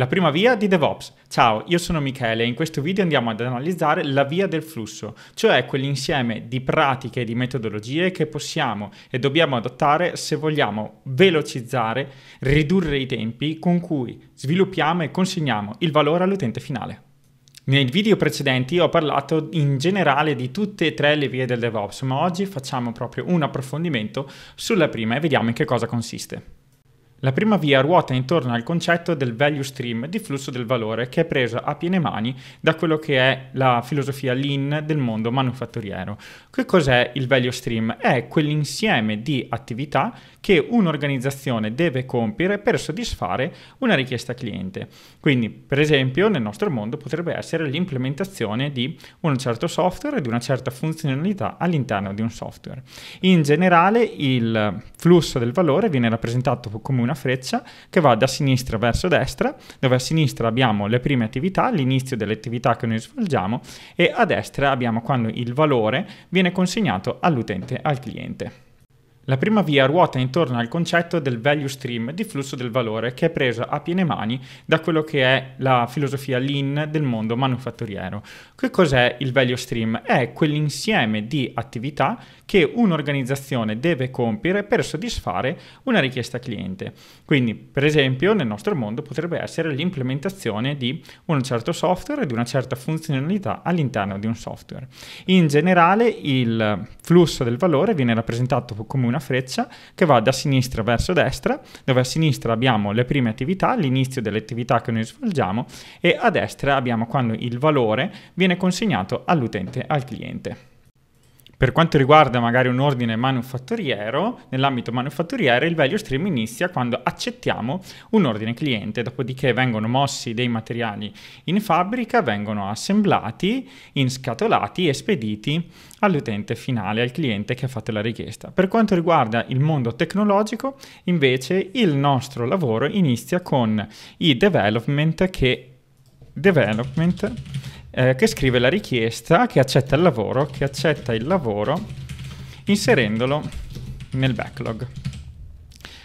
La prima via di DevOps. Ciao, io sono Michele e in questo video andiamo ad analizzare la via del flusso, cioè quell'insieme di pratiche e di metodologie che possiamo e dobbiamo adottare se vogliamo velocizzare, ridurre i tempi con cui sviluppiamo e consegniamo il valore all'utente finale. Nel video precedenti ho parlato in generale di tutte e tre le vie del DevOps, ma oggi facciamo proprio un approfondimento sulla prima e vediamo in che cosa consiste. La prima via ruota intorno al concetto del value stream, di flusso del valore, che è preso a piene mani da quello che è la filosofia lean del mondo manufatturiero. Che cos'è il value stream? È quell'insieme di attività che un'organizzazione deve compiere per soddisfare una richiesta cliente. Quindi, per esempio, nel nostro mondo potrebbe essere l'implementazione di un certo software e di una certa funzionalità all'interno di un software. In generale, il flusso del valore viene rappresentato come una freccia che va da sinistra verso destra, dove a sinistra abbiamo le prime attività, l'inizio delle attività che noi svolgiamo e a destra abbiamo quando il valore viene consegnato all'utente, al cliente. La prima via ruota intorno al concetto del value stream, di flusso del valore, che è preso a piene mani da quello che è la filosofia lean del mondo manufatturiero. Che cos'è il value stream? È quell'insieme di attività che un'organizzazione deve compiere per soddisfare una richiesta cliente. Quindi, per esempio, nel nostro mondo potrebbe essere l'implementazione di un certo software, e di una certa funzionalità all'interno di un software. In generale, il flusso del valore viene rappresentato come una freccia che va da sinistra verso destra, dove a sinistra abbiamo le prime attività, l'inizio delle attività che noi svolgiamo e a destra abbiamo quando il valore viene consegnato all'utente, al cliente. Per quanto riguarda magari un ordine manufatturiero, nell'ambito manufatturiero il value stream inizia quando accettiamo un ordine cliente, dopodiché vengono mossi dei materiali in fabbrica, vengono assemblati, inscatolati e spediti all'utente finale, al cliente che ha fatto la richiesta. Per quanto riguarda il mondo tecnologico, invece il nostro lavoro inizia con i development che development eh, che scrive la richiesta, che accetta il lavoro, che accetta il lavoro inserendolo nel backlog.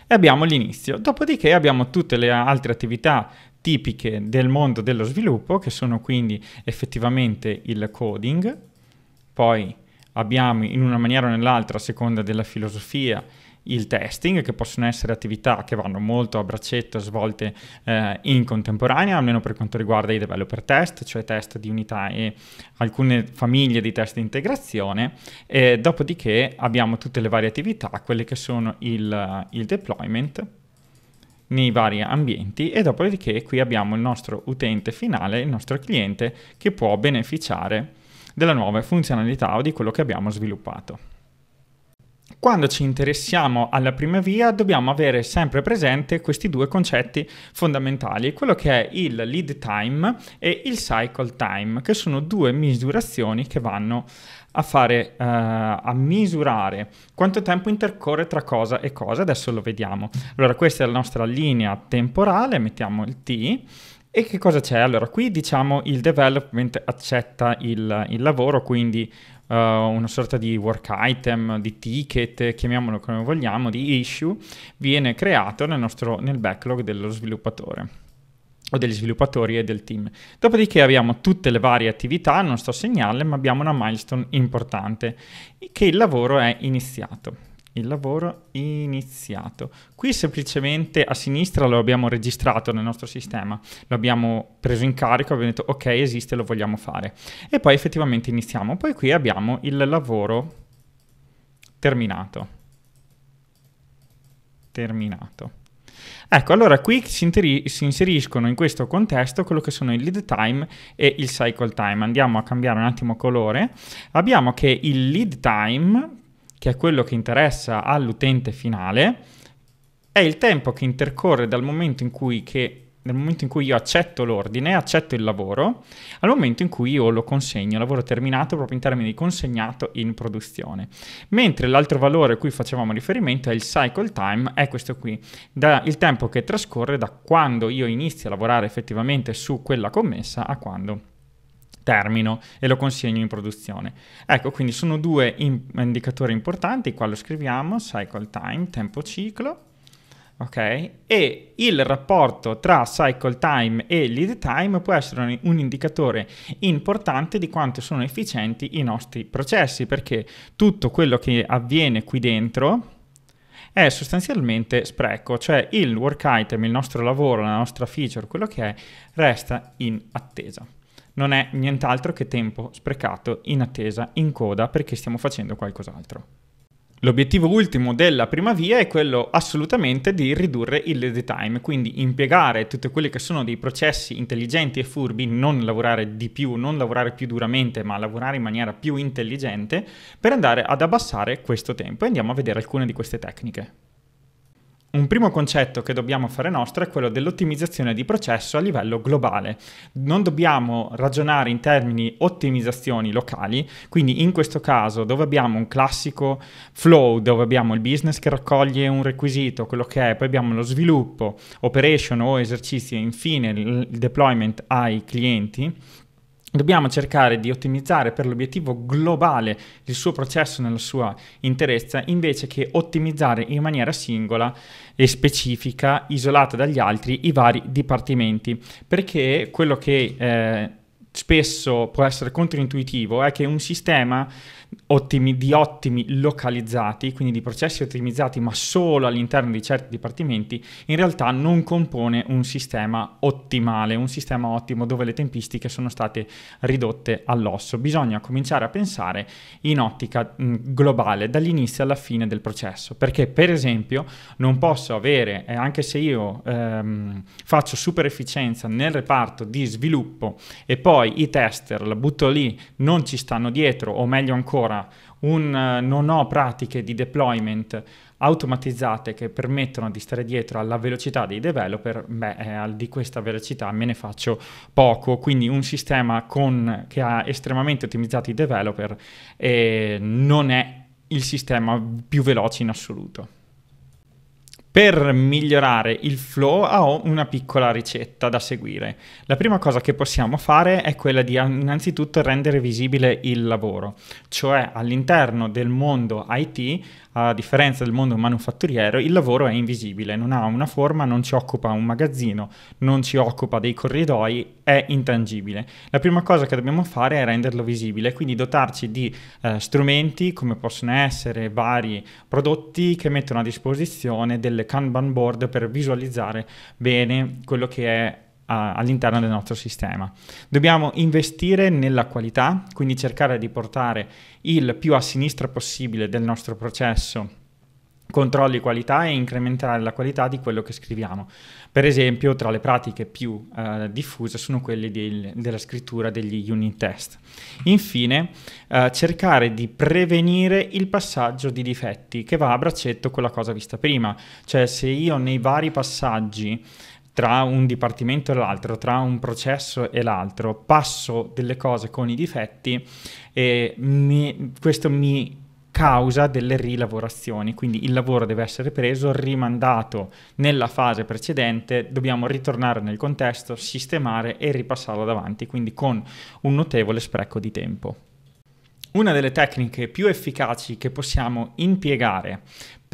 E abbiamo l'inizio. Dopodiché abbiamo tutte le altre attività tipiche del mondo dello sviluppo, che sono quindi effettivamente il coding, poi abbiamo in una maniera o nell'altra, a seconda della filosofia, il testing, che possono essere attività che vanno molto a braccetto, svolte eh, in contemporanea, almeno per quanto riguarda i developer test, cioè test di unità e alcune famiglie di test di integrazione, e dopodiché abbiamo tutte le varie attività, quelle che sono il, il deployment, nei vari ambienti e dopodiché qui abbiamo il nostro utente finale, il nostro cliente che può beneficiare della nuova funzionalità o di quello che abbiamo sviluppato. Quando ci interessiamo alla prima via dobbiamo avere sempre presente questi due concetti fondamentali, quello che è il lead time e il cycle time, che sono due misurazioni che vanno a fare, uh, a misurare quanto tempo intercorre tra cosa e cosa, adesso lo vediamo. Allora questa è la nostra linea temporale, mettiamo il T, e che cosa c'è? Allora, qui diciamo il development accetta il, il, lavoro, quindi uh, una sorta di work item, di ticket, chiamiamolo come vogliamo, di issue, viene creato nel, nostro, nel backlog dello sviluppatore o degli sviluppatori e del team. Dopodiché abbiamo tutte le varie attività, non sto a segnarle, ma abbiamo una milestone importante, che il lavoro è iniziato il lavoro iniziato. Qui semplicemente a sinistra lo abbiamo registrato nel nostro sistema, lo abbiamo preso in carico, abbiamo detto ok esiste, lo vogliamo fare e poi effettivamente iniziamo. Poi qui abbiamo il lavoro terminato. Terminato. Ecco, allora qui si, si, inseriscono in questo contesto quello che sono il lead time e il cycle time. Andiamo a cambiare un attimo colore. Abbiamo che il lead time che è quello che interessa all'utente finale, è il tempo che intercorre dal momento in cui, che, momento in cui io accetto l'ordine, accetto il lavoro, al momento in cui io lo consegno, lavoro terminato proprio in termini di consegnato in produzione. Mentre l'altro valore a cui facevamo riferimento è il cycle time, è questo qui, da, il tempo che trascorre da quando io inizio a lavorare effettivamente su quella commessa a quando termino e lo consegno in produzione. Ecco, quindi sono due in- indicatori importanti, qua lo scriviamo, cycle time, tempo ciclo, ok? E il rapporto tra cycle time e lead time può essere un indicatore importante di quanto sono efficienti i nostri processi, perché tutto quello che avviene qui dentro è sostanzialmente spreco, cioè il work item, il nostro lavoro, la nostra feature, quello che è, resta in attesa non è nient'altro che tempo sprecato in attesa, in coda, perché stiamo facendo qualcos'altro. L'obiettivo ultimo della prima via è quello assolutamente di ridurre il lead time, quindi impiegare tutti quelli che sono dei processi intelligenti e furbi, non lavorare di più, non lavorare più duramente, ma lavorare in maniera più intelligente per andare ad abbassare questo tempo e andiamo a vedere alcune di queste tecniche. Un primo concetto che dobbiamo fare nostro è quello dell'ottimizzazione di processo a livello globale. Non dobbiamo ragionare in termini ottimizzazioni locali, quindi in questo caso dove abbiamo un classico flow, dove abbiamo il business che raccoglie un requisito, quello che è, poi abbiamo lo sviluppo, operation o esercizi e infine il deployment ai clienti, Dobbiamo cercare di ottimizzare per l'obiettivo globale il suo processo nella sua interezza, invece che ottimizzare in maniera singola e specifica, isolata dagli altri, i vari dipartimenti. Perché quello che eh, spesso può essere controintuitivo è che un sistema ottimi, di ottimi localizzati, quindi di processi ottimizzati ma solo all'interno di certi dipartimenti, in realtà non compone un sistema ottimale, un sistema ottimo dove le tempistiche sono state ridotte all'osso. Bisogna cominciare a pensare in ottica mh, mm, globale, dall'inizio alla fine del processo, perché per esempio non posso avere, eh, anche se io ehm, faccio super efficienza nel reparto di sviluppo e poi i tester la butto lì, non ci stanno dietro o meglio ancora, ancora un eh, non ho pratiche di deployment automatizzate che permettono di stare dietro alla velocità dei developer, beh, eh, di questa velocità me ne faccio poco, quindi un sistema con, che ha estremamente ottimizzato i developer eh, non è il sistema più veloce in assoluto. Per migliorare il flow ho una piccola ricetta da seguire. La prima cosa che possiamo fare è quella di innanzitutto rendere visibile il lavoro, cioè all'interno del mondo IT a differenza del mondo manufatturiero, il lavoro è invisibile, non ha una forma, non ci occupa un magazzino, non ci occupa dei corridoi, è intangibile. La prima cosa che dobbiamo fare è renderlo visibile, quindi dotarci di eh, strumenti come possono essere vari prodotti che mettono a disposizione delle Kanban board per visualizzare bene quello che è all'interno del nostro sistema. Dobbiamo investire nella qualità, quindi cercare di portare il più a sinistra possibile del nostro processo controlli qualità e incrementare la qualità di quello che scriviamo. Per esempio, tra le pratiche più eh, diffuse sono quelle del, della scrittura degli unit test. Infine, eh, cercare di prevenire il passaggio di difetti che va a braccetto con la cosa vista prima, cioè se io nei vari passaggi tra un dipartimento e l'altro, tra un processo e l'altro, passo delle cose con i difetti e mi, questo mi causa delle rilavorazioni, quindi il lavoro deve essere preso, rimandato nella fase precedente, dobbiamo ritornare nel contesto, sistemare e ripassarlo davanti, quindi con un notevole spreco di tempo. Una delle tecniche più efficaci che possiamo impiegare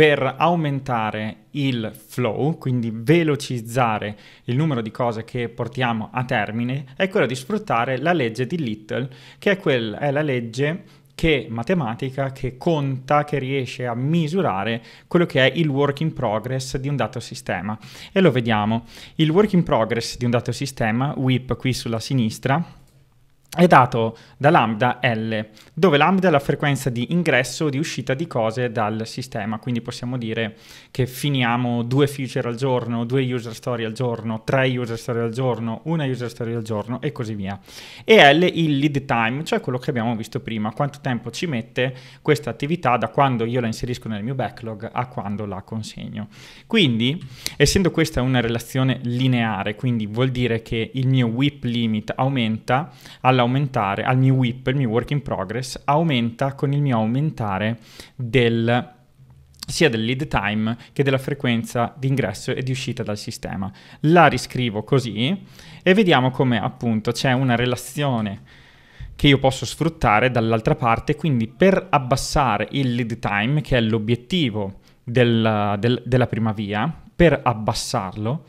per aumentare il flow, quindi velocizzare il numero di cose che portiamo a termine, è quello di sfruttare la legge di Little, che è, quella, è la legge che matematica che conta, che riesce a misurare quello che è il work in progress di un dato sistema. E lo vediamo. Il work in progress di un dato sistema, whip qui sulla sinistra, è dato da lambda L, dove lambda è la frequenza di ingresso o di uscita di cose dal sistema, quindi possiamo dire che finiamo due feature al giorno, due user story al giorno, tre user story al giorno, una user story al giorno e così via. E L il lead time, cioè quello che abbiamo visto prima, quanto tempo ci mette questa attività da quando io la inserisco nel mio backlog a quando la consegno. Quindi, essendo questa una relazione lineare, quindi vuol dire che il mio whip limit aumenta alla nell'aumentare al mio whip, il mio work in progress, aumenta con il mio aumentare del sia del lead time che della frequenza di ingresso e di uscita dal sistema. La riscrivo così e vediamo come appunto c'è una relazione che io posso sfruttare dall'altra parte, quindi per abbassare il lead time, che è l'obiettivo della, del, della prima via, per abbassarlo,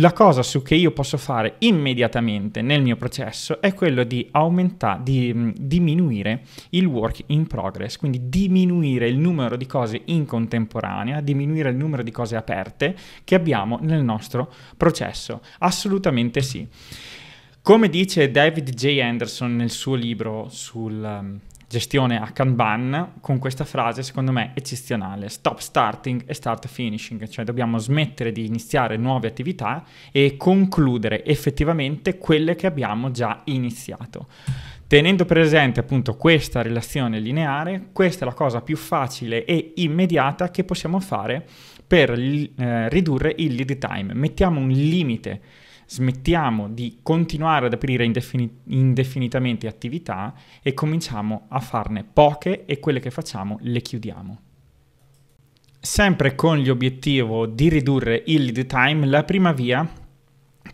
la cosa su che io posso fare immediatamente nel mio processo è quello di aumentare, di mm, diminuire il work in progress, quindi diminuire il numero di cose in contemporanea, diminuire il numero di cose aperte che abbiamo nel nostro processo. Assolutamente sì. Come dice David J. Anderson nel suo libro sul mm, gestione a Kanban con questa frase secondo me eccezionale, stop starting e start finishing, cioè dobbiamo smettere di iniziare nuove attività e concludere effettivamente quelle che abbiamo già iniziato. Tenendo presente appunto questa relazione lineare, questa è la cosa più facile e immediata che possiamo fare per eh, ridurre il lead time. Mettiamo un limite smettiamo di continuare ad aprire indefin- indefinitamente attività e cominciamo a farne poche e quelle che facciamo le chiudiamo. Sempre con l'obiettivo di ridurre il lead time, la prima via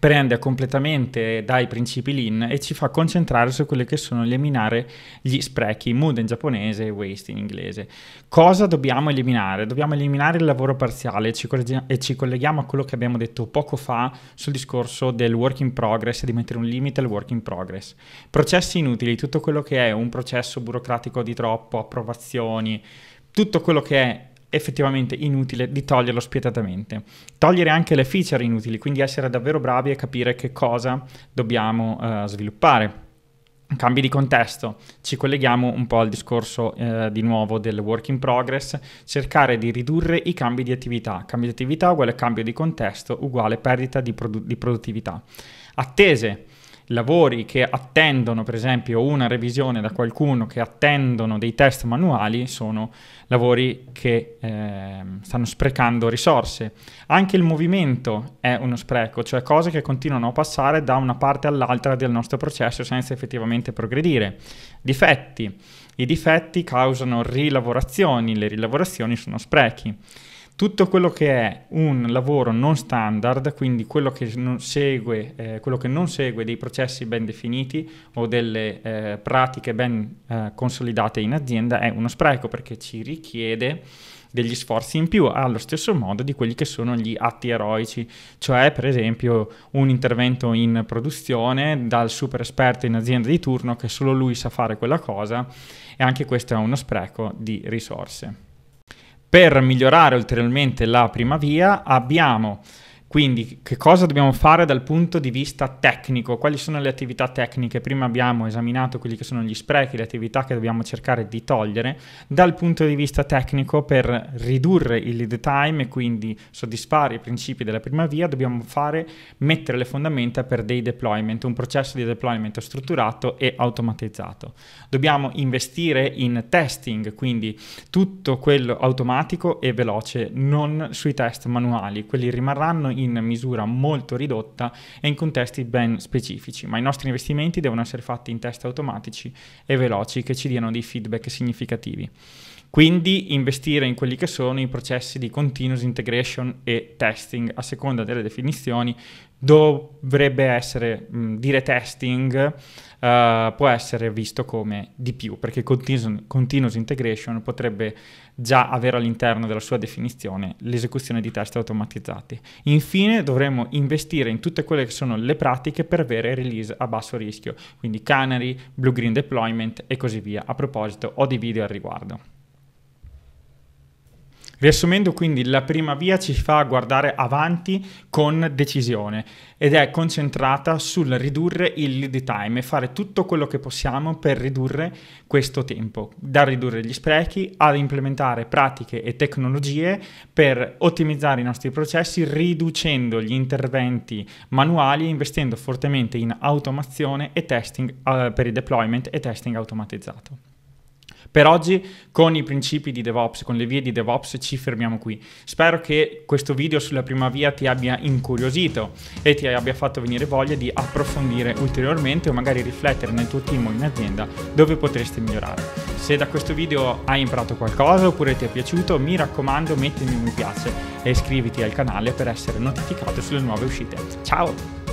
prende completamente dai principi lean e ci fa concentrare su quelli che sono eliminare gli sprechi, mood in giapponese e waste in inglese. Cosa dobbiamo eliminare? Dobbiamo eliminare il lavoro parziale ci correggi- e ci colleghiamo a quello che abbiamo detto poco fa sul discorso del work in progress e di mettere un limite al work in progress. Processi inutili, tutto quello che è un processo burocratico di troppo, approvazioni, tutto quello che è effettivamente inutile di toglierlo spietatamente. Togliere anche le feature inutili, quindi essere davvero bravi a capire che cosa dobbiamo eh, sviluppare. Cambi di contesto, ci colleghiamo un po' al discorso eh, di nuovo del work in progress, cercare di ridurre i cambi di attività. Cambio di attività uguale cambio di contesto uguale perdita di, produ- di produttività. Attese, lavori che attendono per esempio una revisione da qualcuno, che attendono dei test manuali, sono lavori che eh, stanno sprecando risorse. Anche il movimento è uno spreco, cioè cose che continuano a passare da una parte all'altra del nostro processo senza effettivamente progredire. Difetti. I difetti causano rilavorazioni, le rilavorazioni sono sprechi tutto quello che è un lavoro non standard, quindi quello che non segue, eh, che non segue dei processi ben definiti o delle eh, pratiche ben eh, consolidate in azienda, è uno spreco perché ci richiede degli sforzi in più, allo stesso modo di quelli che sono gli atti eroici, cioè per esempio un intervento in produzione dal super esperto in azienda di turno che solo lui sa fare quella cosa e anche questo è uno spreco di risorse. Per migliorare ulteriormente la prima via abbiamo quindi che cosa dobbiamo fare dal punto di vista tecnico? Quali sono le attività tecniche? Prima abbiamo esaminato quelli che sono gli sprechi, le attività che dobbiamo cercare di togliere. Dal punto di vista tecnico, per ridurre il lead time e quindi soddisfare i principi della prima via, dobbiamo fare, mettere le fondamenta per dei deployment, un processo di deployment strutturato e automatizzato. Dobbiamo investire in testing, quindi tutto quello automatico e veloce, non sui test manuali. Quelli rimarranno in in misura molto ridotta e in contesti ben specifici, ma i nostri investimenti devono essere fatti in test automatici e veloci che ci diano dei feedback significativi. Quindi investire in quelli che sono i processi di continuous integration e testing a seconda delle definizioni dovrebbe essere mh, dire testing uh, può essere visto come di più perché continuous, continuous, integration potrebbe già avere all'interno della sua definizione l'esecuzione di test automatizzati infine dovremmo investire in tutte quelle che sono le pratiche per avere release a basso rischio quindi canary blue green deployment e così via a proposito ho dei video al riguardo Riassumendo quindi, la prima via ci fa guardare avanti con decisione ed è concentrata sul ridurre il lead time e fare tutto quello che possiamo per ridurre questo tempo, da ridurre gli sprechi ad implementare pratiche e tecnologie per ottimizzare i nostri processi riducendo gli interventi manuali e investendo fortemente in automazione e testing eh, per il deployment e testing automatizzato. Per oggi con i principi di DevOps, con le vie di DevOps ci fermiamo qui. Spero che questo video sulla prima via ti abbia incuriosito e ti abbia fatto venire voglia di approfondire ulteriormente o magari riflettere nel tuo team o in azienda dove potresti migliorare. Se da questo video hai imparato qualcosa oppure ti è piaciuto, mi raccomando mettimi un mi piace e iscriviti al canale per essere notificato sulle nuove uscite. Ciao!